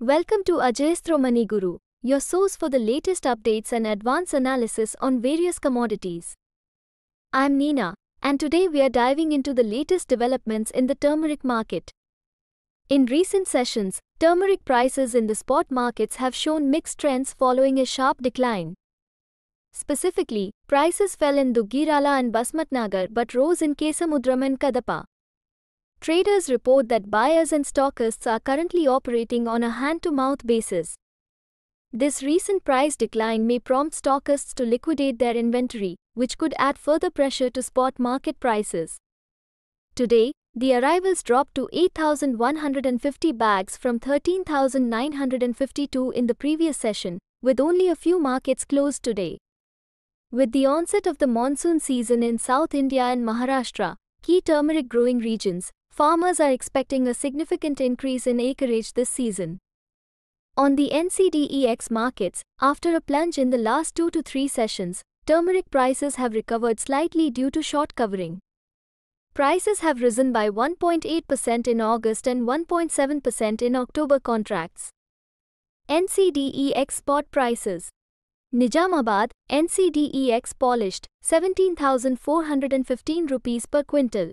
Welcome to Ajayastro Money Guru, your source for the latest updates and advanced analysis on various commodities. I'm Nina, and today we are diving into the latest developments in the turmeric market. In recent sessions, turmeric prices in the spot markets have shown mixed trends following a sharp decline. Specifically, prices fell in Dugirala and Basmatnagar but rose in Kesamudram and Kadapa. Traders report that buyers and stockists are currently operating on a hand-to-mouth basis. This recent price decline may prompt stockists to liquidate their inventory, which could add further pressure to spot market prices. Today, the arrivals dropped to 8,150 bags from 13,952 in the previous session, with only a few markets closed today. With the onset of the monsoon season in South India and Maharashtra, key turmeric growing regions, farmers are expecting a significant increase in acreage this season. On the NCDEX markets, after a plunge in the last two to three sessions, turmeric prices have recovered slightly due to short covering. Prices have risen by 1.8% in August and 1.7% in October contracts. NCDEX spot prices. Nijamabad, NCDEX polished, 17,415 rupees per quintal.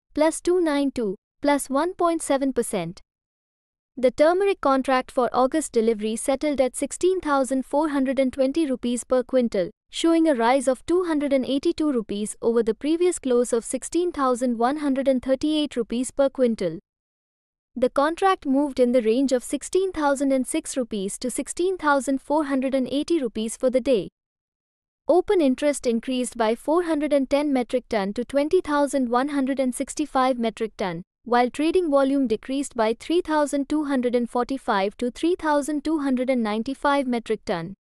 plus 292, plus 1.7%. The turmeric contract for August delivery settled at 16,420 rupees per quintal, showing a rise of 282 rupees over the previous close of 16,138 rupees per quintal. The contract moved in the range of 16,006 rupees to 16,480 rupees for the day. Open interest increased by 410 metric ton to 20,165 metric ton, while trading volume decreased by 3,245 to 3,295 metric ton.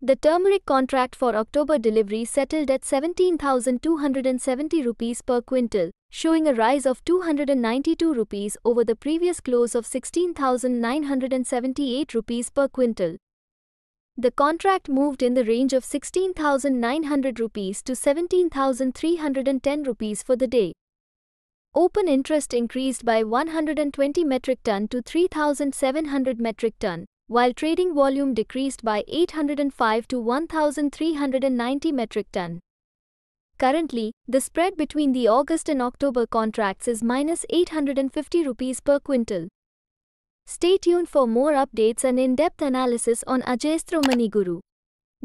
The turmeric contract for October delivery settled at 17,270 rupees per quintal, showing a rise of 292 rupees over the previous close of 16,978 rupees per quintal. The contract moved in the range of 16,900 rupees to 17,310 rupees for the day. Open interest increased by 120 metric ton to 3,700 metric ton, while trading volume decreased by 805 to 1,390 metric ton. Currently, the spread between the August and October contracts is minus 850 rupees per quintal. Stay tuned for more updates and in-depth analysis on Ajay's Guru.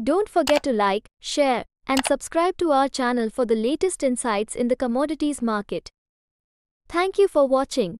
Don't forget to like, share, and subscribe to our channel for the latest insights in the commodities market. Thank you for watching.